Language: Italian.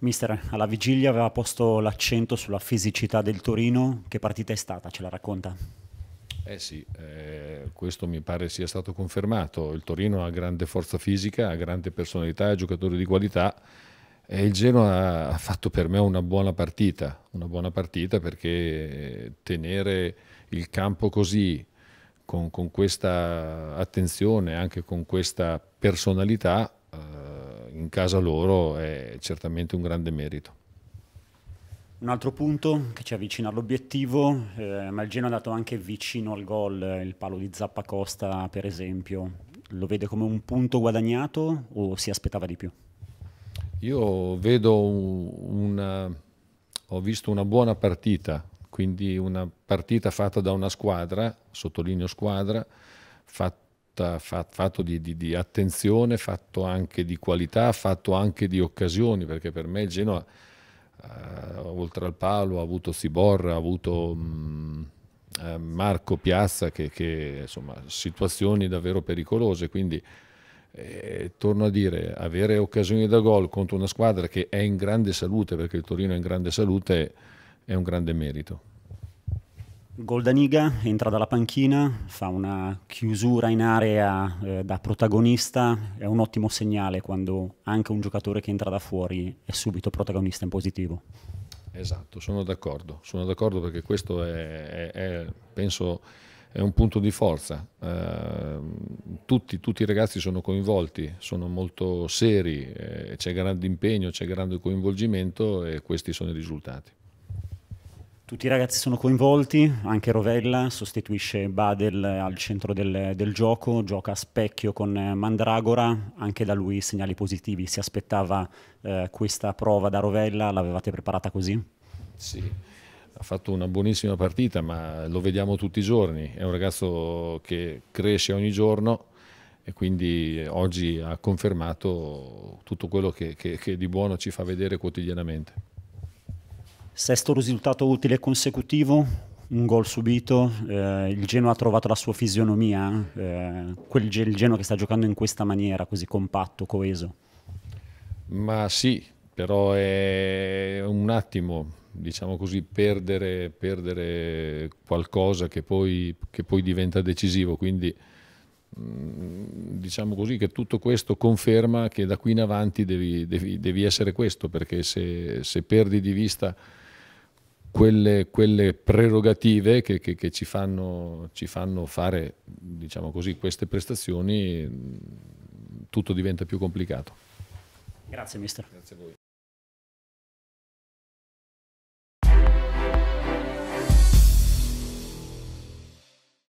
Mister, alla vigilia aveva posto l'accento sulla fisicità del Torino, che partita è stata, ce la racconta? Eh sì, eh, questo mi pare sia stato confermato, il Torino ha grande forza fisica, ha grande personalità, ha giocatori di qualità e il Genoa ha fatto per me una buona partita, una buona partita perché eh, tenere il campo così, con, con questa attenzione, anche con questa personalità, in casa loro è certamente un grande merito. Un altro punto che ci avvicina all'obiettivo, eh, ma il Genoa è andato anche vicino al gol, il palo di Zappa Costa per esempio, lo vede come un punto guadagnato o si aspettava di più? Io vedo una, eh, ho visto una buona partita, quindi una partita fatta da una squadra, sottolineo squadra, fatta fatta, fat, fatto di, di, di, attenzione, fatto anche di qualità, fatto anche di occasioni, perché per me il Genoa, eh, oltre al palo, ha avuto Siborra, ha avuto mh, mm, eh, Marco Piazza, che, che, insomma, situazioni davvero pericolose, quindi eh, torno a dire, avere occasioni da gol contro una squadra che è in grande salute, perché il Torino è in grande salute, è un grande merito. Goldaniga entra dalla panchina, fa una chiusura in area eh, da protagonista, è un ottimo segnale quando anche un giocatore che entra da fuori è subito protagonista in positivo. Esatto, sono d'accordo, sono d'accordo perché questo è, è, è, penso, è un punto di forza. Eh, tutti, i ragazzi sono coinvolti, sono molto seri, eh, c'è grande impegno, c'è grande coinvolgimento e questi sono i risultati. Tutti i ragazzi sono coinvolti, anche Rovella sostituisce Badel al centro del, del, gioco, gioca a specchio con eh, Mandragora, anche da lui segnali positivi. Si aspettava eh, questa prova da Rovella, l'avevate preparata così? Sì, ha fatto una buonissima partita, ma lo vediamo tutti i giorni. È un ragazzo che cresce ogni giorno e quindi oggi ha confermato tutto quello che, che, che di buono ci fa vedere quotidianamente. Sesto risultato utile consecutivo, un gol subito, eh, il Geno ha trovato la sua fisionomia, eh, quel, il Geno che sta giocando in questa maniera, così compatto, coeso. Ma sì, però è un attimo, diciamo così, perdere, perdere qualcosa che poi, che poi, diventa decisivo, quindi mm, diciamo così che tutto questo conferma che da qui in avanti devi, devi, devi essere questo, perché se, se perdi di vista quelle, quelle prerogative che, che, che ci, fanno, ci, fanno, fare diciamo così, queste prestazioni, mm, tutto diventa più complicato. Grazie mister. Grazie a voi.